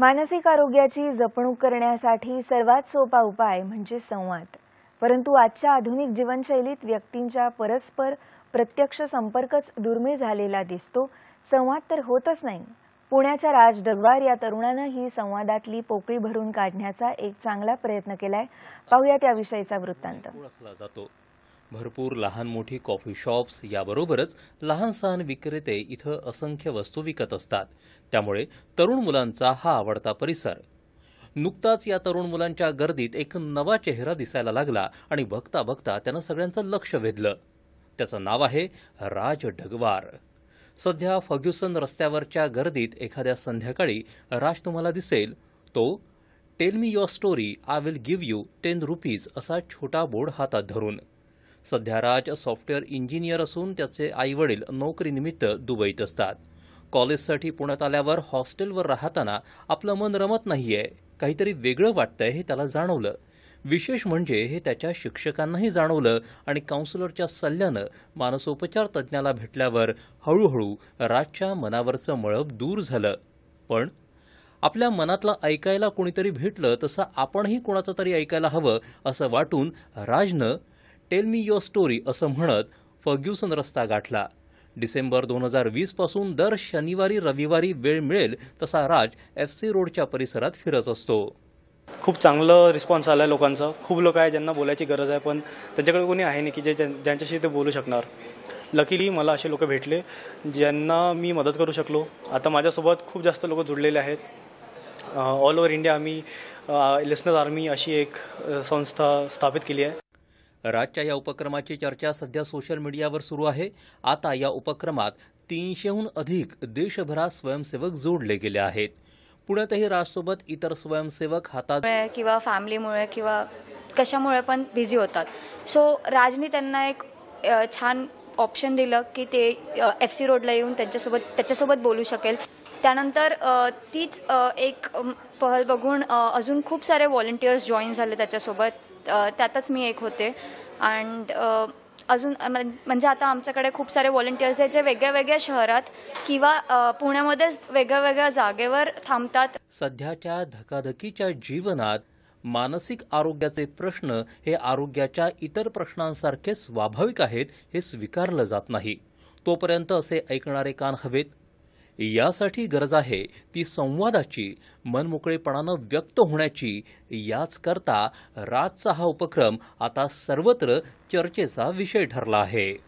मानसिक आरोग्याची जपणूक करण्यासाठी सर्वात सोपा उपाय म्हणजे संवाद परंतु आजच्या आधुनिक जीवनशैलीत व्यक्तींच्या परस्पर प्रत्यक्ष संपर्कच दुर्मिळ झालेला दिसतो संवाद तर होतच नाही पुण्याच्या राज डगवार या तरुणानं ही संवादातली पोकळी भरून काढण्याचा एक चांगला प्रयत्न केलाय पाहूया त्याविषयीचा वृत्तांत भरपूर लहान मोठी कॉफी शॉप्स याबरोबरच लहान सहान विक्रेते इथं असंख्य वस्तू विकत असतात त्यामुळे तरुण मुलांचा हा आवडता परिसर नुकताच या तरुण मुलांच्या गर्दीत एक नवा चेहरा दिसायला लागला आणि बघता बघता त्यानं सगळ्यांचं लक्ष वेधलं त्याचं नाव आहे राज ढगवार सध्या फग्युसन रस्त्यावरच्या गर्दीत एखाद्या संध्याकाळी राज तुम्हाला दिसेल तो tell me your story I will give you ten rupees असा छोटा बोर्ड हातात धरून सध्या राज सॉफ्टवेअर इंजिनियर असून त्याचे आईवडील नोकरीनिमित्त दुबईत असतात कॉलेजसाठी पुण्यात आल्यावर हॉस्टेलवर राहताना आपलं मन रमत नाही आहे काहीतरी वेगळं वाटतंय हे त्याला जाणवलं विशेष म्हणजे हे त्याच्या शिक्षकांनाही जाणवलं आणि काउन्सिलरच्या सल्ल्यानं मानसोपचार तज्ज्ञाला भेटल्यावर हळूहळू राजच्या मनावरचं मळब दूर झालं पण आपल्या मनातलं ऐकायला कोणीतरी भेटलं तसं आपणही कोणाचं तरी ऐकायला हवं असं वाटून राजनं टेल मी युअर स्टोरी असं म्हणत फर्ग्युसन रस्ता गाठला डिसेंबर दोन हजार वीसपासून दर शनिवारी रविवारी वेळ मिळेल तसा राज एफ सी रोडच्या परिसरात फिरत असतो खूप चांगलं रिस्पॉन्स आला आहे लोकांचा खूप लोक आहे ज्यांना बोलायची गरज आहे पण त्यांच्याकडे कोणी आहे नाही की जे ज्यांच्याशी ते बोलू शकणार लकीली मला असे लोक भेटले ज्यांना मी मदत करू शकलो आता माझ्यासोबत खूप जास्त लोक जुडलेले आहेत ऑल ओव्हर इंडिया आम्ही लिस्नर आर्मी अशी एक संस्था स्थापित केली आहे राजच्या या उपक्रमाची चर्चा सध्या सोशल मीडियावर सुरू आहे आता या उपक्रमात तीनशेहून अधिक देशभरात स्वयंसेवक जोडले गेले आहेत पुण्यातही राजसोबत इतर स्वयंसेवक हातात किंवा फॅमिलीमुळे किंवा कशामुळे पण बिझी होतात सो राजनी त्यांना एक छान ऑप्शन दिलं की ते एफ सी रोडला येऊन त्यांच्यासोबत त्याच्यासोबत बोलू शकेल त्यानंतर तीच एक पहल बघून अजून खूप सारे व्हॉलंटियर्स जॉईन झाले त्याच्यासोबत त्यातच मी एक होते अँड अजून म्हणजे आता आमच्याकडे खूप सारे व्हॉलंटियर्स आहेत जे वेगळ्या वेगळ्या शहरात किंवा पुण्यामध्येच वेगळ्या वेगळ्या जागेवर थांबतात सध्याच्या धकाधकीच्या जीवनात मानसिक आरोग्याचे प्रश्न हे आरोग्याच्या इतर प्रश्नांसारखे स्वाभाविक आहेत हे स्वीकारलं जात नाही तोपर्यंत असे ऐकणारे कान हवेत यासाठी गरज आहे ती संवादाची मनमोकळेपणानं व्यक्त होण्याची करता राजचा हा उपक्रम आता सर्वत्र चर्चेचा विषय ठरला आहे